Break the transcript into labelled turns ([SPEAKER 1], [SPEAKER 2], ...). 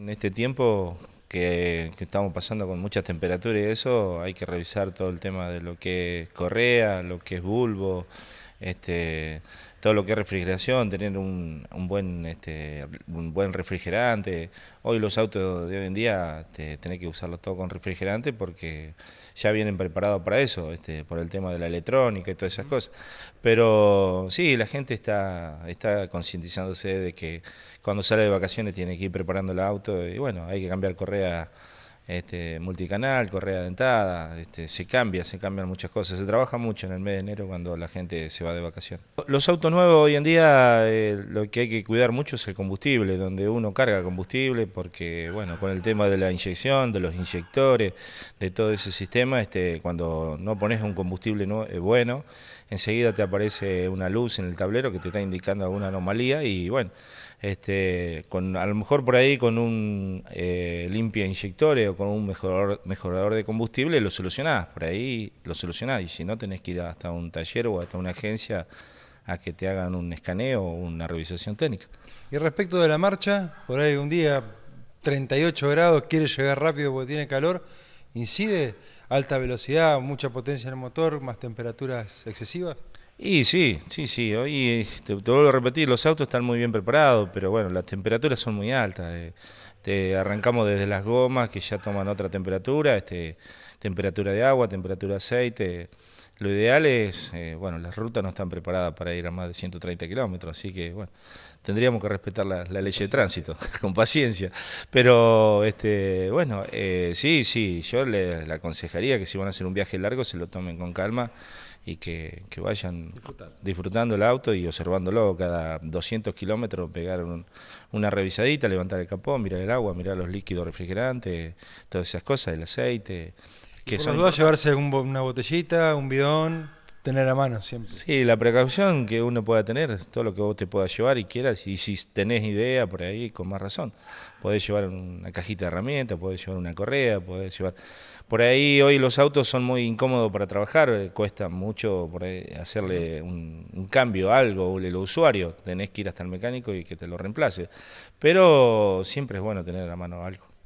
[SPEAKER 1] En este tiempo que, estamos pasando con muchas temperaturas y eso, hay que revisar todo el tema de lo que es correa, lo que es bulbo, este, todo lo que es refrigeración, tener un, buen, este, un buen refrigerante. Hoy los autos de hoy en día este, que usarlos todo con refrigerante porque ya vienen preparados para eso, este, por el tema de la electrónica y todas esas cosas. Pero sí, la gente está, está concientizándose de que cuando sale de vacaciones tiene que ir preparando el auto y bueno, hay que cambiar correa este, multicanal, correa dentada, este, se cambia, se cambian muchas cosas. Se trabaja mucho en el mes de enero cuando la gente se va de vacaciones. Los autos nuevos hoy en día eh, lo que hay que cuidar mucho es el combustible, donde uno carga combustible porque, bueno, con el tema de la inyección, de los inyectores, de todo ese sistema, este, cuando no pones un combustible no, bueno, enseguida te aparece una luz en el tablero que te está indicando alguna anomalía y, bueno, este, con, a lo mejor por ahí con un eh, limpia inyectores con un mejorador, de combustible, lo solucionás, por ahí lo solucionás. Y si no, tenés que ir hasta un taller o hasta una agencia
[SPEAKER 2] a que te hagan un escaneo o una revisación técnica. Y respecto de la marcha, por ahí un día 38 grados, quiere llegar rápido porque tiene calor, incide alta velocidad, mucha potencia en el motor, más temperaturas excesivas. Y
[SPEAKER 1] sí, sí, sí. Hoy este, te, vuelvo a repetir, los autos están muy bien preparados, pero bueno, las temperaturas son muy altas. Eh. Este, arrancamos desde las gomas que ya toman otra temperatura, este, temperatura de agua, temperatura de aceite. Lo ideal es, eh, bueno, las rutas no están preparadas para ir a más de 130 kilómetros, así que, bueno, tendríamos que respetar la, ley de tránsito, con paciencia. Pero, este, bueno, eh, sí, sí, yo le, aconsejaría que si van a hacer un viaje largo se lo tomen con calma y que, vayan disfrutando el auto y observándolo cada 200 kilómetros, pegar una revisadita, levantar el capó, mirar el agua, mirar los líquidos refrigerantes, todas esas cosas, el aceite. Que por son...
[SPEAKER 2] llevarse una botellita, un bidón tener a mano siempre. Sí, la
[SPEAKER 1] precaución que uno pueda tener, todo lo que vos te puedas llevar y quieras, y si tenés idea por ahí, con más razón. Podés llevar una cajita de herramientas, podés llevar una correa, podés llevar... Por ahí hoy los autos son muy incómodos para trabajar, eh, cuesta mucho por hacerle un, cambio cambio, algo, o el usuario, tenés que ir hasta el mecánico y que te lo reemplace. Pero siempre es bueno tener a mano algo.